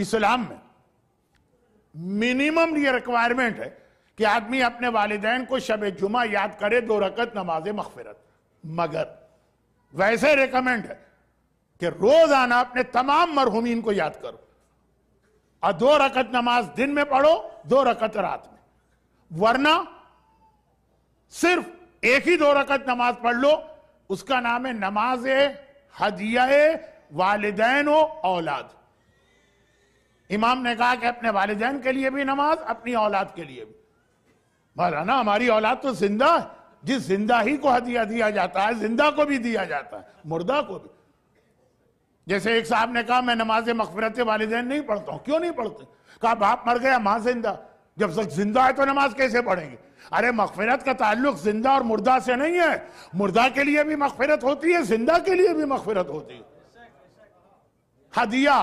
اسلام میں منیمم یہ ریکوائرمنٹ ہے کہ آدمی اپنے والدین کو شب جمعہ یاد کرے دو رکت نماز مغفرت مگر ویسے ریکمینڈ ہے کہ روز آنا اپنے تمام مرحومین کو یاد کرو اور دو رکت نماز دن میں پڑھو دو رکت رات میں ورنہ صرف ایک ہی دو رکت نماز پڑھ لو اس کا نام ہے نماز ہدیہ والدین و اولاد امام نے کہا کہ اپنے والدین کے لیے بھی نماز اپنی اولاد کے لیے بھی ہماری اولاد تو زندہ ہے جس زندہ ہی کو ہدیہ دیا جاتا ہے زندہ کو بھی دیا جاتا ہے مردہ کو بھی جیسے ایک صاحب نے کہا میں نماز مغفرت والدین نہیں پڑھتا ہوں کیوں نہیں پڑھتے کہا باپ مر گیا ماں زندہ جب زندہ ہے تو نماز کیسے پڑھیں گے ارے مغفرت کا تعلق زندہ اور مردہ سے نہیں ہے مردہ کے لیے بھی مغفرت ہوتی ہے زندہ کے لیے بھی مغفرت ہوتی ہے ہدیہ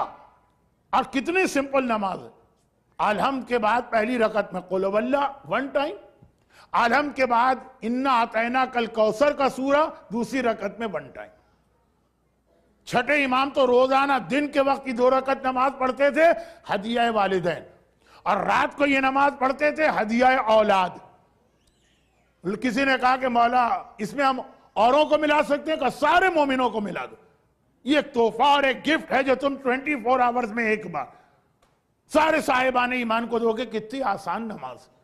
اور کتنی سمپل نماز ہے الحمد کے بعد پہلی رکعت میں اللہ ون ٹائم الحمد کے بعد آتینا کل کوثر کا سورہ دوسری رکعت میں ون ٹائم چھٹے امام تو روزانہ دن کے وقت کی دو رکعت نماز پڑھتے تھے ہدیہ والدین اور رات کو یہ نماز پڑھتے تھے ہدیہ اولاد کسی نے کہا کہ مولا اس میں ہم اوروں کو ملا سکتے ہیں کہ سارے مومنوں کو ملا دو یہ ایک گفٹ ہے جو تم ٹوینٹی فور آورز میں ایک بار سارے صاحبان ایمان کو دو گے کتنی آسان نماز